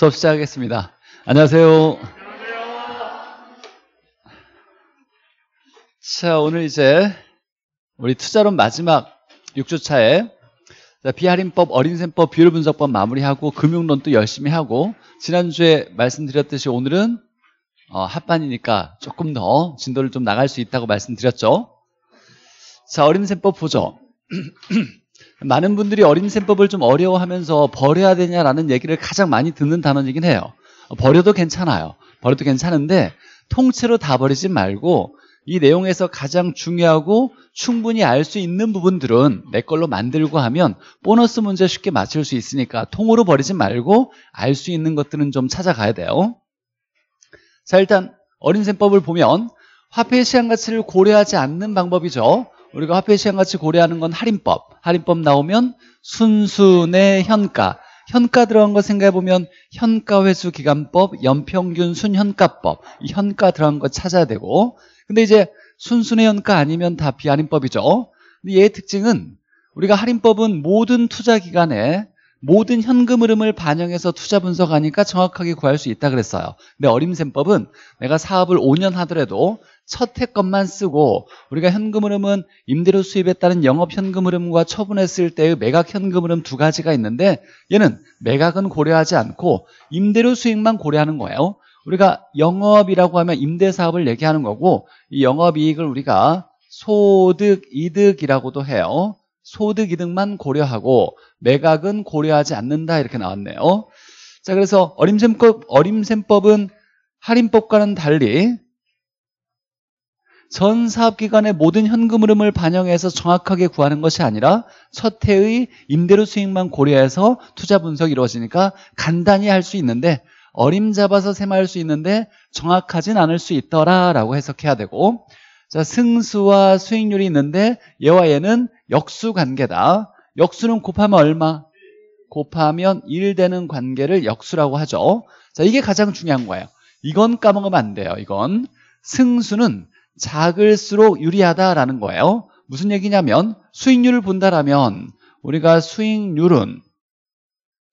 수업 시작하겠습니다. 안녕하세요. 안녕하세요. 자, 오늘 이제 우리 투자론 마지막 6주차에 비할인법, 어린셈법, 비율분석법 마무리하고 금융론도 열심히 하고 지난주에 말씀드렸듯이 오늘은 어, 합반이니까 조금 더 진도를 좀 나갈 수 있다고 말씀드렸죠. 자, 어린셈법 보죠. 많은 분들이 어림셈법을 좀 어려워하면서 버려야 되냐라는 얘기를 가장 많이 듣는 단어이긴 해요. 버려도 괜찮아요. 버려도 괜찮은데 통째로 다 버리지 말고 이 내용에서 가장 중요하고 충분히 알 수 있는 부분들은 내 걸로 만들고 하면 보너스 문제 쉽게 맞출 수 있으니까 통으로 버리지 말고 알 수 있는 것들은 좀 찾아가야 돼요. 자 일단 어린셈법을 보면 화폐의 시향 가치를 고려하지 않는 방법이죠. 우리가 화폐 시장같이 고려하는 건 할인법. 할인법 나오면 순순의 현가. 현가 들어간 거 생각해보면 현가회수기간법, 연평균 순현가법. 현가 들어간 거 찾아야 되고. 근데 이제 순순의 현가 아니면 다 비할인법이죠. 근데 얘의 특징은 우리가 할인법은 모든 투자 기간에 모든 현금 흐름을 반영해서 투자 분석하니까 정확하게 구할 수 있다 그랬어요. 근데 어림셈법은 내가 사업을 5년 하더라도 첫해 것만 쓰고 우리가 현금 흐름은 임대료 수입에 따른 영업 현금 흐름과 처분했을 때의 매각 현금 흐름 두 가지가 있는데 얘는 매각은 고려하지 않고 임대료 수익만 고려하는 거예요. 우리가 영업이라고 하면 임대 사업을 얘기하는 거고 이 영업 이익을 우리가 소득 이득이라고도 해요. 소득 이득만 고려하고 매각은 고려하지 않는다 이렇게 나왔네요. 자 그래서 어림셈법, 어림셈법은 할인법과는 달리 전 사업기간의 모든 현금 흐름을 반영해서 정확하게 구하는 것이 아니라 첫 해의 임대료 수익만 고려해서 투자 분석이 이루어지니까 간단히 할 수 있는데 어림잡아서 셈할 수 있는데 정확하진 않을 수 있더라라고 해석해야 되고 자 승수와 수익률이 있는데 얘와 얘는 역수 관계다 역수는 곱하면 얼마? 곱하면 1 되는 관계를 역수라고 하죠 자 이게 가장 중요한 거예요 이건 까먹으면 안 돼요 이건 승수는 작을수록 유리하다라는 거예요. 무슨 얘기냐면 수익률을 본다라면 우리가 수익률은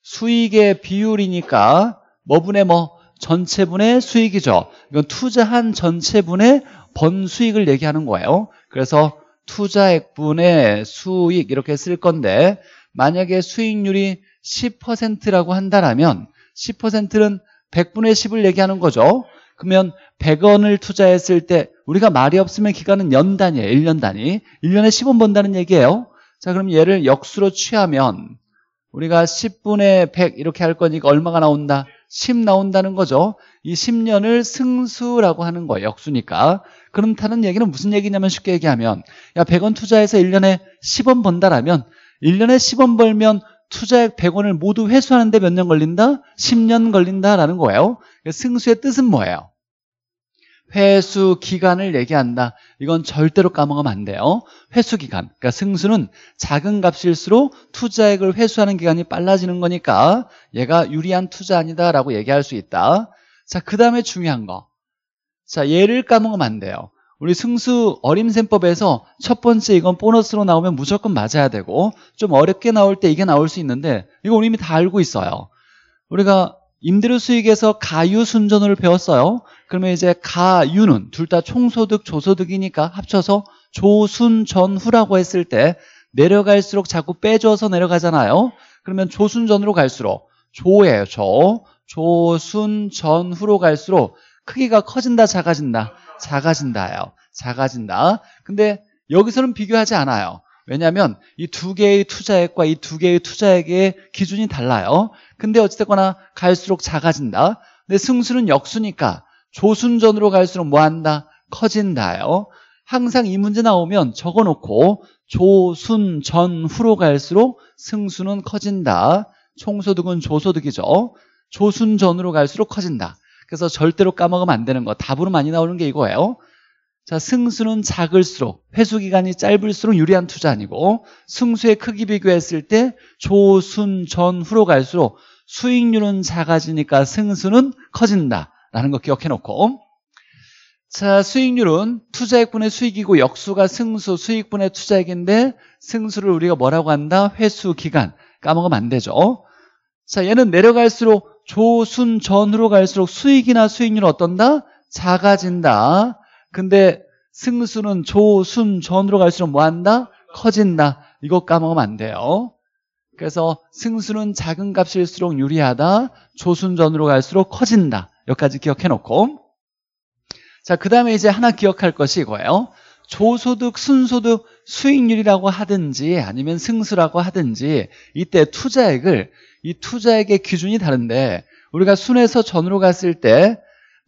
수익의 비율이니까 뭐분의 뭐 전체분의 수익이죠. 이건 투자한 전체분의 번 수익을 얘기하는 거예요. 그래서 투자액분의 수익 이렇게 쓸 건데 만약에 수익률이 10%라고 한다라면 10%는 100분의 10을 얘기하는 거죠. 그러면 100원을 투자했을 때 우리가 말이 없으면 기간은 연단위에요 1년 단위. 1년에 10원 번다는 얘기예요. 자, 그럼 얘를 역수로 취하면 우리가 10분의 100 이렇게 할 거니까 얼마가 나온다? 10 나온다는 거죠. 이 10년을 승수라고 하는 거예요. 역수니까. 그렇다는 얘기는 무슨 얘기냐면 쉽게 얘기하면 야 100원 투자해서 1년에 10원 번다라면 1년에 10원 벌면 투자액 100원을 모두 회수하는데 몇 년 걸린다? 10년 걸린다라는 거예요. 그러니까 승수의 뜻은 뭐예요? 회수 기간을 얘기한다. 이건 절대로 까먹으면 안 돼요. 회수 기간. 그러니까 승수는 작은 값일수록 투자액을 회수하는 기간이 빨라지는 거니까 얘가 유리한 투자 아니다라고 얘기할 수 있다. 자, 그 다음에 중요한 거. 자, 얘를 까먹으면 안 돼요. 우리 승수 어림셈법에서 첫 번째 이건 보너스로 나오면 무조건 맞아야 되고 좀 어렵게 나올 때 이게 나올 수 있는데 이거 우리 이미 다 알고 있어요. 우리가 임대료 수익에서 가유 순전호를 배웠어요. 그러면 이제 가, 유는 둘 다 총소득, 조소득이니까 합쳐서 조순, 전후라고 했을 때 내려갈수록 자꾸 빼줘서 내려가잖아요. 그러면 조순전으로 갈수록 조예요, 조. 조순, 전후로 갈수록 크기가 커진다, 작아진다. 작아진다요. 작아진다. 근데 여기서는 비교하지 않아요. 왜냐하면 이 두 개의 투자액과 이 두 개의 투자액의 기준이 달라요. 근데 어찌됐거나 갈수록 작아진다. 근데 승수는 역수니까 조순전으로 갈수록 뭐 한다? 커진다요. 항상 이 문제 나오면 적어놓고 조순전후로 갈수록 승수는 커진다. 총소득은 조소득이죠. 조순전으로 갈수록 커진다. 그래서 절대로 까먹으면 안 되는 거. 답으로 많이 나오는 게 이거예요. 자, 승수는 작을수록 회수 기간이 짧을수록 유리한 투자 아니고 승수의 크기 비교했을 때 조순전후로 갈수록 수익률은 작아지니까 승수는 커진다. 라는 거 기억해 놓고 자 수익률은 투자액분의 수익이고 역수가 승수 수익분의 투자액인데 승수를 우리가 뭐라고 한다? 회수 기간 까먹으면 안 되죠 자 얘는 내려갈수록 조순 전으로 갈수록 수익이나 수익률 은 어떤다? 작아진다 근데 승수는 조순 전으로 갈수록 뭐한다? 커진다 이거 까먹으면 안 돼요 그래서 승수는 작은 값일수록 유리하다 조순전으로 갈수록 커진다 여기까지 기억해놓고 자, 그 다음에 이제 하나 기억할 것이 이거예요. 조소득, 순소득, 수익률이라고 하든지 아니면 승수라고 하든지 이때 투자액을 이 투자액의 기준이 다른데 우리가 순에서 전으로 갔을 때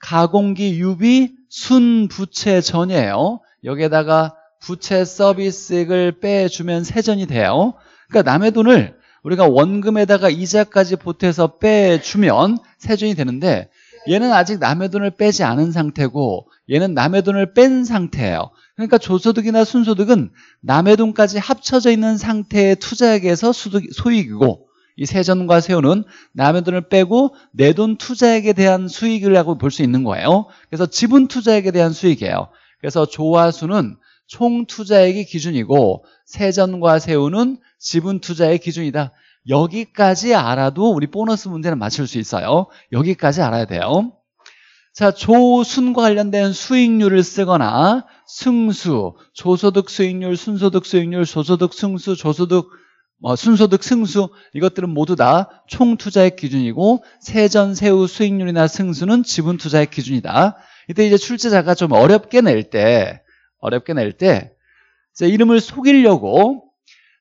가공기 유비 순부채 전이에요. 여기에다가 부채 서비스액을 빼주면 세전이 돼요. 그러니까 남의 돈을 우리가 원금에다가 이자까지 보태서 빼주면 세전이 되는데 얘는 아직 남의 돈을 빼지 않은 상태고 얘는 남의 돈을 뺀 상태예요. 그러니까 조소득이나 순소득은 남의 돈까지 합쳐져 있는 상태의 투자액에서 수득, 소익이고 이 세전과 세후는 남의 돈을 빼고 내 돈 투자액에 대한 수익이라고 볼 수 있는 거예요. 그래서 지분 투자액에 대한 수익이에요. 그래서 조화수는 총 투자액이 기준이고 세전과 세후는 지분 투자의 기준이다. 여기까지 알아도 우리 보너스 문제는 맞출 수 있어요. 여기까지 알아야 돼요. 자, 조순과 관련된 수익률을 쓰거나 승수, 조소득 수익률, 순소득 수익률, 조소득 승수, 조소득 뭐 순소득 승수 이것들은 모두 다총투자의 기준이고 세전 세후 수익률이나 승수는 지분 투자의 기준이다. 이때 이제 출제자가 좀 어렵게 낼때 어렵게 낼 때 이름을 속이려고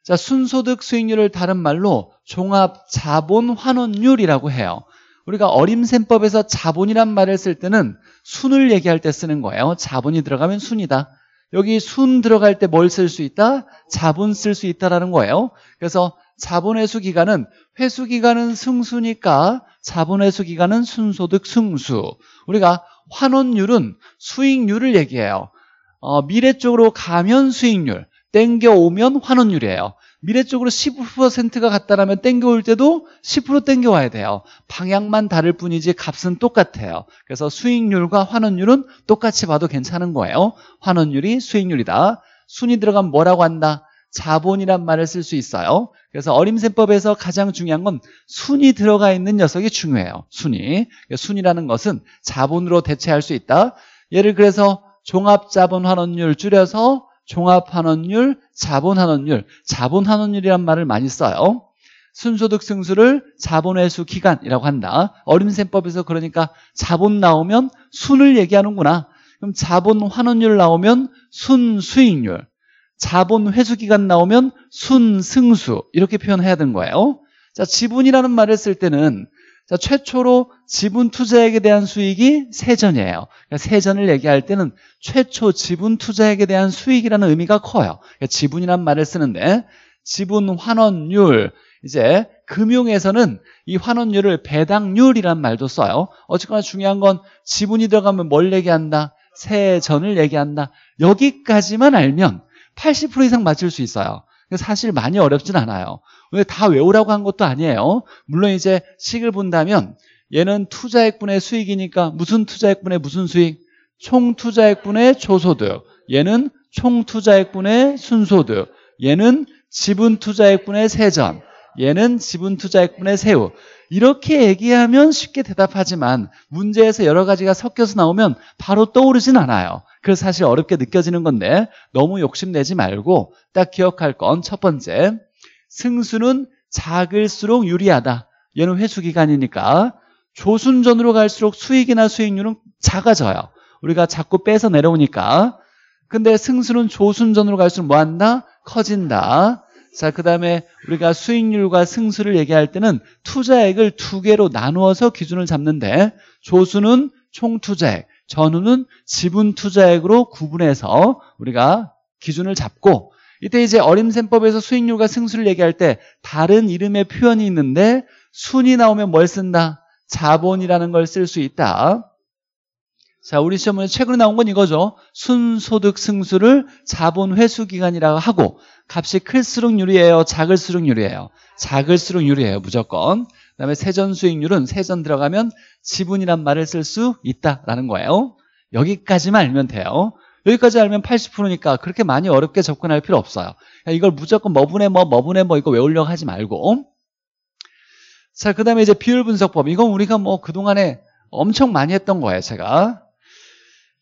자 순소득 수익률을 다른 말로 종합 자본 환원율이라고 해요. 우리가 어림셈법에서 자본이란 말을 쓸 때는 순을 얘기할 때 쓰는 거예요. 자본이 들어가면 순이다. 여기 순 들어갈 때 뭘 쓸 수 있다? 자본 쓸 수 있다라는 거예요. 그래서 자본 회수 기간은 회수 기간은 승수니까 자본 회수 기간은 순소득 승수. 우리가 환원율은 수익률을 얘기해요. 어, 미래 쪽으로 가면 수익률, 땡겨오면 환원율이에요. 미래 쪽으로 15%가 같다라면 땡겨올 때도 10% 땡겨와야 돼요. 방향만 다를 뿐이지 값은 똑같아요. 그래서 수익률과 환원율은 똑같이 봐도 괜찮은 거예요. 환원율이 수익률이다. 순이 들어가면 뭐라고 한다? 자본이란 말을 쓸 수 있어요. 그래서 어림셈법에서 가장 중요한 건 순이 들어가 있는 녀석이 중요해요. 순이. 순이라는 것은 자본으로 대체할 수 있다. 예를 그래서 종합자본환원율 줄여서 종합환원율, 자본환원율, 자본환원율이란 말을 많이 써요. 순소득 승수를 자본회수 기간이라고 한다. 어림셈법에서 그러니까 자본 나오면 순을 얘기하는구나. 그럼 자본환원율 나오면 순수익률, 자본회수 기간 나오면 순승수 이렇게 표현해야 되는 거예요. 자, 지분이라는 말을 쓸 때는 자, 최초로 지분 투자액에 대한 수익이 세전이에요. 그러니까 세전을 얘기할 때는 최초 지분 투자액에 대한 수익이라는 의미가 커요. 그러니까 지분이란 말을 쓰는데 지분 환원율 이제 금융에서는 이 환원율을 배당률이란 말도 써요. 어쨌거나 중요한 건 지분이 들어가면 뭘 얘기한다? 세전을 얘기한다. 여기까지만 알면 80% 이상 맞출 수 있어요. 사실 많이 어렵진 않아요. 근데 다 외우라고 한 것도 아니에요. 물론 이제 식을 본다면 얘는 투자액분의 수익이니까 무슨 투자액분의 무슨 수익? 총 투자액분의 초소득. 얘는 총 투자액분의 순소득. 얘는 지분 투자액분의 세전. 얘는 지분 투자액분의 세후. 이렇게 얘기하면 쉽게 대답하지만 문제에서 여러 가지가 섞여서 나오면 바로 떠오르진 않아요. 그래서 사실 어렵게 느껴지는 건데 너무 욕심내지 말고 딱 기억할 건 첫 번째 승수는 작을수록 유리하다. 얘는 회수 기간이니까 조순전으로 갈수록 수익이나 수익률은 작아져요. 우리가 자꾸 빼서 내려오니까. 근데 승수는 조순전으로 갈수록 뭐 한다? 커진다. 자, 그 다음에 우리가 수익률과 승수를 얘기할 때는 투자액을 두 개로 나누어서 기준을 잡는데 조수는 총 투자액, 전후는 지분 투자액으로 구분해서 우리가 기준을 잡고 이때 이제 어림셈법에서 수익률과 승수를 얘기할 때 다른 이름의 표현이 있는데 순이 나오면 뭘 쓴다? 자본이라는 걸 쓸 수 있다. 자, 우리 시험에 최근에 나온 건 이거죠. 순소득 승수를 자본 회수 기간이라고 하고 값이 클수록 유리해요, 작을수록 유리해요. 작을수록 유리해요, 무조건. 그다음에 세전 수익률은 세전 들어가면 지분이란 말을 쓸 수 있다라는 거예요. 여기까지만 알면 돼요. 여기까지 알면 80%니까 그렇게 많이 어렵게 접근할 필요 없어요. 이걸 무조건 뭐분의 뭐, 뭐분의 뭐 이거 외우려고 하지 말고. 자, 그 다음에 이제 비율 분석법. 이건 우리가 뭐 그동안에 엄청 많이 했던 거예요, 제가.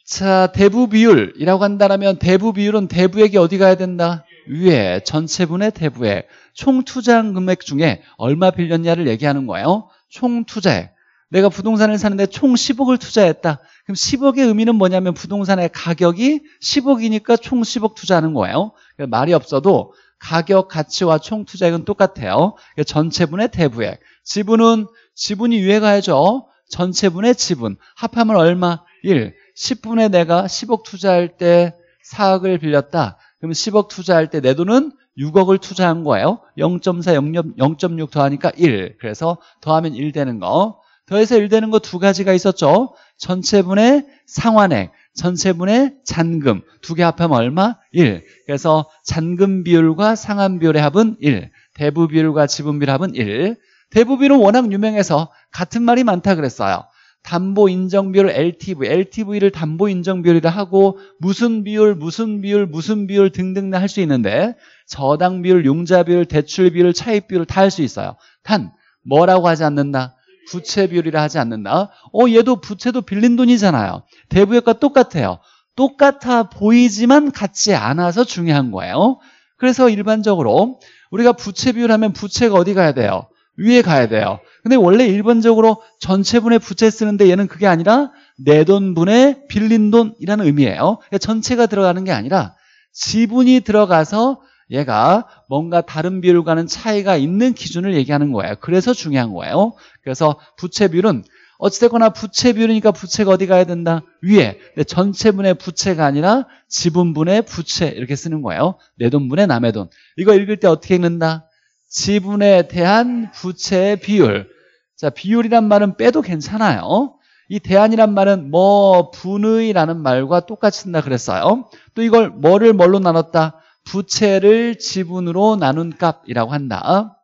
자, 대부 비율이라고 한다면 대부 비율은 대부액이 어디 가야 된다? 위에 전체분의 대부액. 총 투자한 금액 중에 얼마 빌렸냐를 얘기하는 거예요. 총 투자액. 내가 부동산을 사는데 총 10억을 투자했다. 그럼 10억의 의미는 뭐냐면 부동산의 가격이 10억이니까 총 10억 투자하는 거예요. 그러니까 말이 없어도 가격, 가치와 총 투자액은 똑같아요. 그러니까 전체분의 대부액. 지분은 지분이 유에 가야죠. 전체분의 지분. 합하면 얼마? 1. 10분에 내가 10억 투자할 때 4억을 빌렸다. 그럼 10억 투자할 때 내 돈은 6억을 투자한 거예요. 0.4, 0.6 더하니까 1. 그래서 더하면 1 되는 거. 더해서 1되는 거 두 가지가 있었죠. 전체분의 상환액, 전체분의 잔금 두 개 합하면 얼마? 1. 그래서 잔금 비율과 상환 비율의 합은 1. 대부 비율과 지분 비율 합은 1. 대부 비율은 워낙 유명해서 같은 말이 많다 그랬어요. 담보 인정 비율 LTV, LTV를 담보 인정 비율이라 하고 무슨 비율, 무슨 비율, 무슨 비율 등등 할수 있는데 저당 비율, 용자 비율, 대출 비율, 차입 비율 다 할 수 있어요. 단 뭐라고 하지 않는다. 부채 비율이라 하지 않는다. 어, 얘도 부채도 빌린 돈이잖아요. 대부액과 똑같아요. 똑같아 보이지만 같지 않아서 중요한 거예요. 그래서 일반적으로 우리가 부채 비율 하면 부채가 어디 가야 돼요? 위에 가야 돼요. 근데 원래 일반적으로 전체분의 부채 쓰는데 얘는 그게 아니라 내 돈분의 빌린 돈이라는 의미예요. 그러니까 전체가 들어가는 게 아니라 지분이 들어가서 얘가 뭔가 다른 비율과는 차이가 있는 기준을 얘기하는 거예요. 그래서 중요한 거예요. 그래서 부채 비율은 어찌됐거나 부채 비율이니까 부채가 어디 가야 된다? 위에. 전체분의 부채가 아니라 지분분의 부채 이렇게 쓰는 거예요. 내 돈분의 남의 돈. 이거 읽을 때 어떻게 읽는다? 지분에 대한 부채 비율. 자, 비율이란 말은 빼도 괜찮아요. 이 대안이란 말은 뭐 분의라는 말과 똑같이 쓴다 그랬어요. 또 이걸 뭐를 뭘로 나눴다? 부채를 지분으로 나눈 값이라고 한다. 어?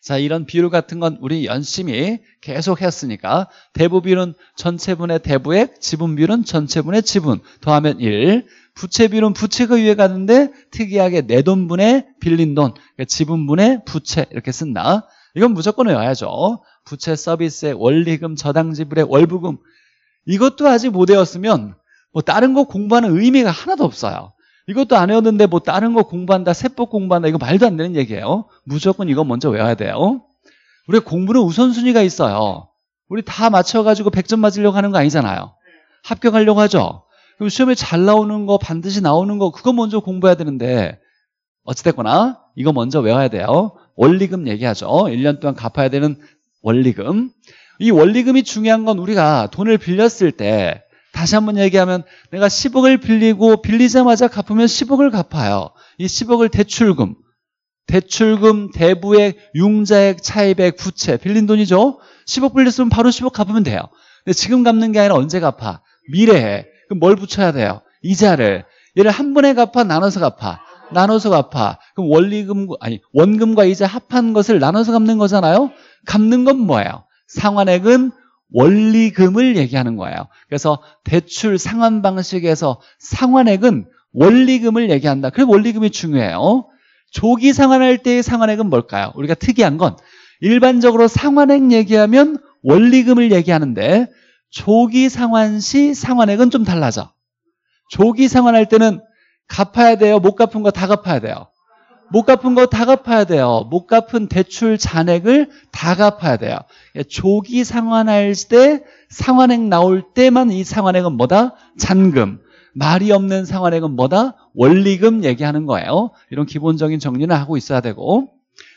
자, 이런 비율 같은 건 우리 열심히 계속 했으니까 대부비율은 전체분의 대부액, 지분비율은 전체분의 지분 더하면 1, 부채비율은 부채가 위에 가는데 특이하게 내 돈분의 빌린 돈, 그러니까 지분분의 부채 이렇게 쓴다. 이건 무조건 외워야죠. 부채 서비스의 원리금, 저당지불의 월부금 이것도 아직 못 외웠으면 뭐 다른 거 공부하는 의미가 하나도 없어요. 이것도 안 외웠는데 뭐 다른 거 공부한다, 세법 공부한다 이거 말도 안 되는 얘기예요. 무조건 이거 먼저 외워야 돼요. 우리 공부는 우선순위가 있어요. 우리 다 맞춰가지고 100점 맞으려고 하는 거 아니잖아요. 합격하려고 하죠. 그럼 시험에 잘 나오는 거 반드시 나오는 거 그거 먼저 공부해야 되는데 어찌됐거나 이거 먼저 외워야 돼요. 원리금 얘기하죠. 1년 동안 갚아야 되는 원리금. 이 원리금이 중요한 건 우리가 돈을 빌렸을 때 다시 한 번 얘기하면 내가 10억을 빌리고 빌리자마자 갚으면 10억을 갚아요. 이 10억을 대출금, 대출금, 대부액, 융자액, 차입액, 부채, 빌린 돈이죠. 10억 빌렸으면 바로 10억 갚으면 돼요. 근데 지금 갚는 게 아니라 언제 갚아? 미래에. 그럼 뭘 붙여야 돼요? 이자를. 얘를 한 번에 갚아, 나눠서 갚아. 나눠서 갚아. 그럼 원리금, 아니, 원금과 이자 합한 것을 나눠서 갚는 거잖아요? 갚는 건 뭐예요? 상환액은 원리금을 얘기하는 거예요. 그래서 대출 상환 방식에서 상환액은 원리금을 얘기한다. 그래서 원리금이 중요해요. 조기 상환할 때의 상환액은 뭘까요? 우리가 특이한 건 일반적으로 상환액 얘기하면 원리금을 얘기하는데 조기 상환 시 상환액은 좀 달라져. 조기 상환할 때는 갚아야 돼요? 못 갚은 거 다 갚아야 돼요? 못 갚은 거 다 갚아야 돼요. 못 갚은 대출 잔액을 다 갚아야 돼요. 예, 조기 상환할 때 상환액 나올 때만 이 상환액은 뭐다? 잔금. 말이 없는 상환액은 뭐다? 원리금 얘기하는 거예요. 이런 기본적인 정리는 하고 있어야 되고.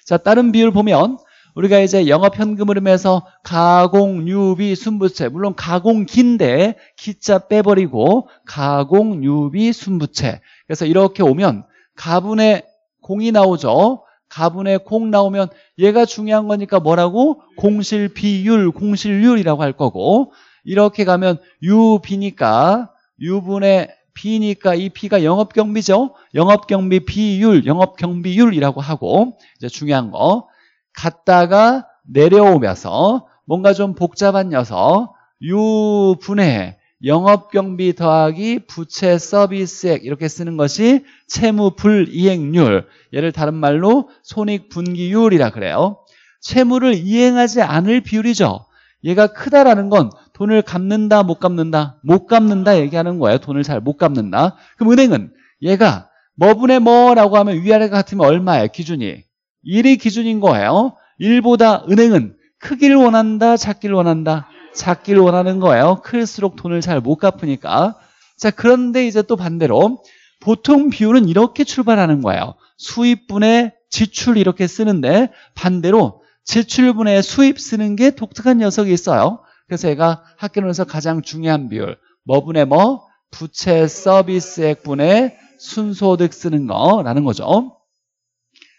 자, 다른 비율 보면 우리가 이제 영업현금 흐름에서 가공, 유비, 순부채 물론 가공기인데 기자 빼버리고 가공, 유비, 순부채 그래서 이렇게 오면 가분의 공이 나오죠. 가분에 공 나오면 얘가 중요한 거니까 뭐라고? 공실 비율, 공실률이라고 할 거고 이렇게 가면 유비니까 유분의 비니까 이 B가 영업경비죠. 영업경비 비율, 영업경비율이라고 하고 이제 중요한 거 갔다가 내려오면서 뭔가 좀 복잡한 녀석 유분의 영업 경비 더하기 부채 서비스액 이렇게 쓰는 것이 채무 불이행률. 얘를 다른 말로 손익 분기율이라 그래요. 채무를 이행하지 않을 비율이죠. 얘가 크다라는 건 돈을 갚는다 못 갚는다 못 갚는다 얘기하는 거예요. 돈을 잘 못 갚는다. 그럼 은행은 얘가 뭐분의 뭐라고 하면 위아래 같으면 얼마예요? 기준이. 1이 기준인 거예요. 1보다 은행은 크길 원한다 작길 원한다 작기를 원하는 거예요. 클수록 돈을 잘 못 갚으니까. 자, 그런데 이제 또 반대로 보통 비율은 이렇게 출발하는 거예요. 수입분의 지출 이렇게 쓰는데 반대로 지출분의 수입 쓰는 게 독특한 녀석이 있어요. 그래서 얘가 학교론에서 가장 중요한 비율 뭐분의 뭐? 부채 서비스액분의 순소득 쓰는 거라는 거죠.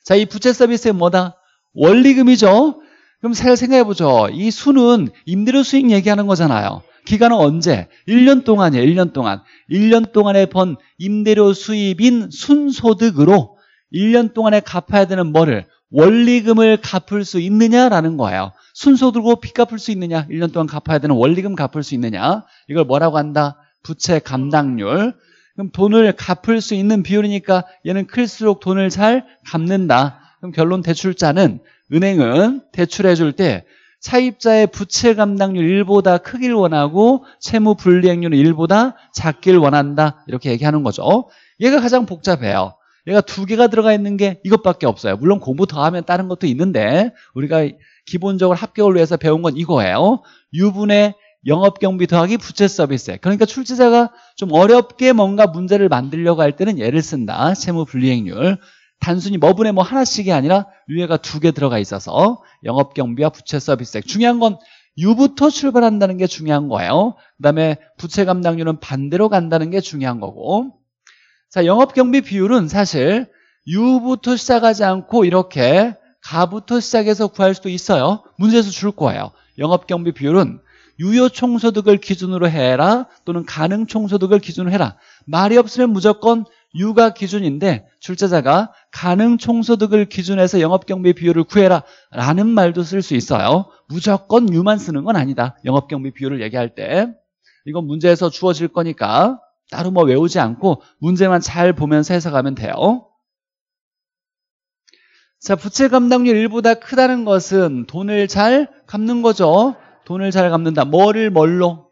자, 이 부채 서비스액 뭐다? 원리금이죠. 그럼 잘 생각해보죠. 이 수는 임대료 수익 얘기하는 거잖아요. 기간은 언제? 1년 동안이에요. 1년 동안. 1년 동안에 번 임대료 수입인 순소득으로 1년 동안에 갚아야 되는 뭐를? 원리금을 갚을 수 있느냐라는 거예요. 순소득으로 빚 갚을 수 있느냐? 1년 동안 갚아야 되는 원리금 갚을 수 있느냐? 이걸 뭐라고 한다? 부채 감당률. 그럼 돈을 갚을 수 있는 비율이니까 얘는 클수록 돈을 잘 갚는다. 그럼 결론 대출자는 은행은 대출해 줄 때차입자의 부채 감당률 1보다 크길 원하고 채무 불리행률은 1보다 작길 원한다 이렇게 얘기하는 거죠 얘가 가장 복잡해요 얘가 두 개가 들어가 있는 게 이것밖에 없어요 물론 공부 더 하면 다른 것도 있는데 우리가 기본적으로 합격을 위해서 배운 건 이거예요 유분의 영업경비 더하기 부채 서비스 그러니까 출제자가 좀 어렵게 뭔가 문제를 만들려고 할 때는 얘를 쓴다 채무 불리행률 단순히 머분에 뭐 하나씩이 아니라 유예가 두 개 들어가 있어서 영업 경비와 부채 서비스액 중요한 건 유부터 출발한다는 게 중요한 거예요. 그다음에 부채 감당률은 반대로 간다는 게 중요한 거고. 자, 영업 경비 비율은 사실 유부터 시작하지 않고 이렇게 가부터 시작해서 구할 수도 있어요. 문제에서 줄 거예요. 영업 경비 비율은 유효 총소득을 기준으로 해라 또는 가능 총소득을 기준으로 해라. 말이 없으면 무조건 유가 기준인데 출제자가 가능 총소득을 기준해서 영업경비 비율을 구해라 라는 말도 쓸 수 있어요 무조건 유만 쓰는 건 아니다 영업경비 비율을 얘기할 때 이건 문제에서 주어질 거니까 따로 뭐 외우지 않고 문제만 잘 보면서 해석하면 돼요 자 부채 감당률 일보다 크다는 것은 돈을 잘 갚는 거죠 돈을 잘 갚는다 뭐를 뭘로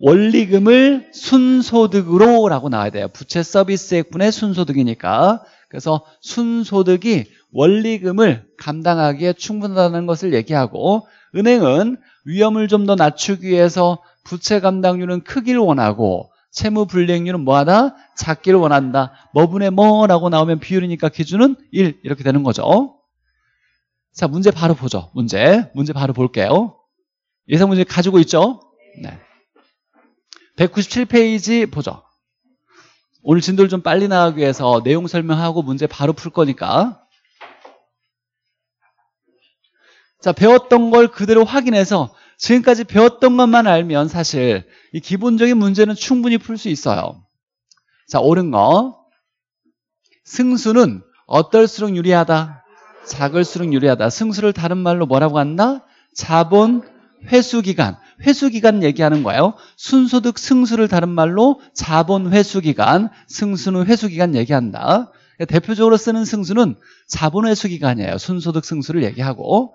원리금을 순소득으로 라고 나와야 돼요. 부채 서비스액분의 순소득이니까. 그래서 순소득이 원리금을 감당하기에 충분하다는 것을 얘기하고 은행은 위험을 좀 더 낮추기 위해서 부채 감당률은 크기를 원하고 채무 불이행률은 뭐하다? 작기를 원한다. 뭐분의 뭐라고 나오면 비율이니까 기준은 1 이렇게 되는 거죠. 자 문제 바로 보죠. 문제 문제 바로 볼게요. 예상 문제 가지고 있죠? 네. 197페이지 보죠. 오늘 진도를 좀 빨리 나가기 위해서 내용 설명하고 문제 바로 풀 거니까 자 배웠던 걸 그대로 확인해서 지금까지 배웠던 것만 알면 사실 이 기본적인 문제는 충분히 풀 수 있어요 자 옳은 거 승수는 어떨수록 유리하다 작을수록 유리하다 승수를 다른 말로 뭐라고 한다? 자본 회수기간 회수기간 얘기하는 거예요. 순소득 승수를 다른 말로 자본 회수기간, 승수는 회수기간 얘기한다. 대표적으로 쓰는 승수는 자본 회수기간이에요. 순소득 승수를 얘기하고.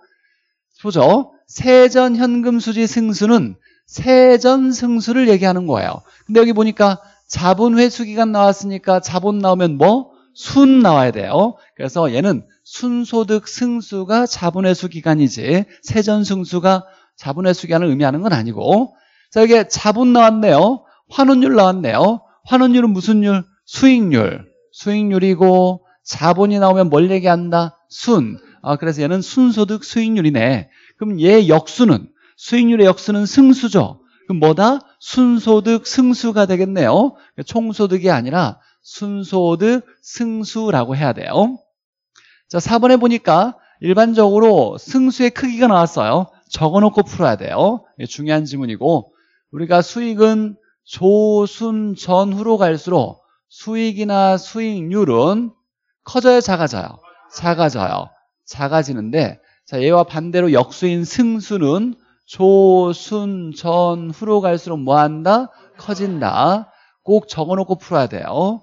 보죠. 세전 현금 수지 승수는 세전 승수를 얘기하는 거예요. 근데 여기 보니까 자본 회수기간 나왔으니까 자본 나오면 뭐? 순 나와야 돼요. 그래서 얘는 순소득 승수가 자본 회수기간이지 세전 승수가 자본의 수기한는 의미하는 건 아니고 자 여기에 자본 나왔네요. 환원율 나왔네요. 환원율은 무슨 율? 수익률. 수익률이고 자본이 나오면 뭘 얘기한다? 순. 아, 그래서 얘는 순소득 수익률이네. 그럼 얘 역수는 수익률의 역수는 승수죠. 그럼 뭐다? 순소득 승수가 되겠네요. 총소득이 아니라 순소득 승수라고 해야 돼요. 자, 4번에 보니까 일반적으로 승수의 크기가 나왔어요. 적어놓고 풀어야 돼요. 중요한 지문이고 우리가 수익은 조순 전후로 갈수록 수익이나 수익률은 커져요, 작아져요? 작아져요. 작아지는데 자 얘와 반대로 역수인 승수는 조순 전후로 갈수록 뭐한다? 커진다. 꼭 적어놓고 풀어야 돼요.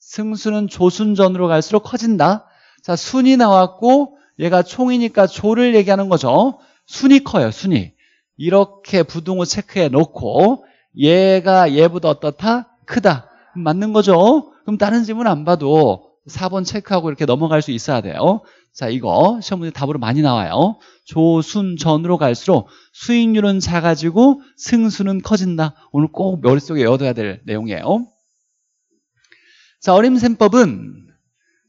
승수는 조순 전으로 갈수록 커진다. 자 순이 나왔고 얘가 총이니까 조를 얘기하는 거죠. 순위 커요, 순위 이렇게 부등호 체크해 놓고 얘가 얘보다 어떻다? 크다. 맞는 거죠? 그럼 다른 질문 안 봐도 4번 체크하고 이렇게 넘어갈 수 있어야 돼요. 자, 이거 시험 문제 답으로 많이 나와요. 조순전으로 갈수록 수익률은 작아지고 승수는 커진다. 오늘 꼭 머릿속에 외어둬야될 내용이에요. 자, 어림셈법은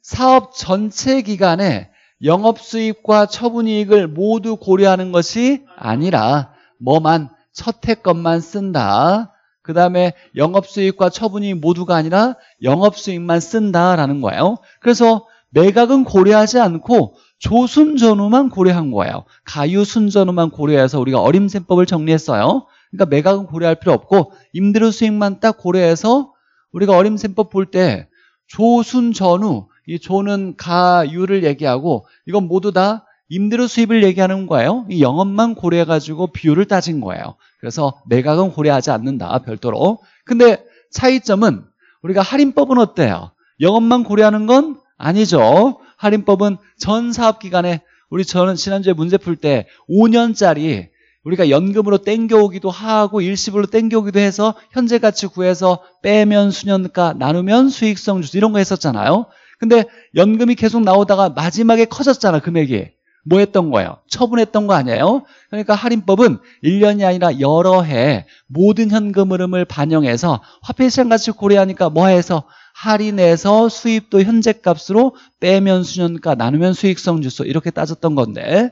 사업 전체 기간에 영업수익과 처분이익을 모두 고려하는 것이 아니라 뭐만 첫해 것만 쓴다. 그 다음에 영업수익과 처분이 익 모두가 아니라 영업수익만 쓴다라는 거예요. 그래서 매각은 고려하지 않고 조순전후만 고려한 거예요. 가유순전후만 고려해서 우리가 어림셈법을 정리했어요. 그러니까 매각은 고려할 필요 없고 임대료 수익만 딱 고려해서 우리가 어림셈법 볼 때 조순전후 이 조는 가유를 얘기하고 이건 모두 다 임대료 수입을 얘기하는 거예요. 이 영업만 고려해가지고 비율을 따진 거예요. 그래서 매각은 고려하지 않는다. 별도로. 근데 차이점은 우리가 할인법은 어때요? 영업만 고려하는 건 아니죠. 할인법은 전 사업기간에 우리 저는 지난주에 문제 풀 때 5년짜리 우리가 연금으로 땡겨오기도 하고 일시불로 땡겨오기도 해서 현재 가치 구해서 빼면 수년가 나누면 수익성 주수 이런 거 했었잖아요. 근데 연금이 계속 나오다가 마지막에 커졌잖아, 금액이. 뭐 했던 거예요? 처분했던 거 아니에요? 그러니까 할인법은 1년이 아니라 여러 해 모든 현금 흐름을 반영해서 화폐시장 가치 고려하니까 뭐해서 할인해서 수입도 현재값으로 빼면 수년가 나누면 수익성 주소 이렇게 따졌던 건데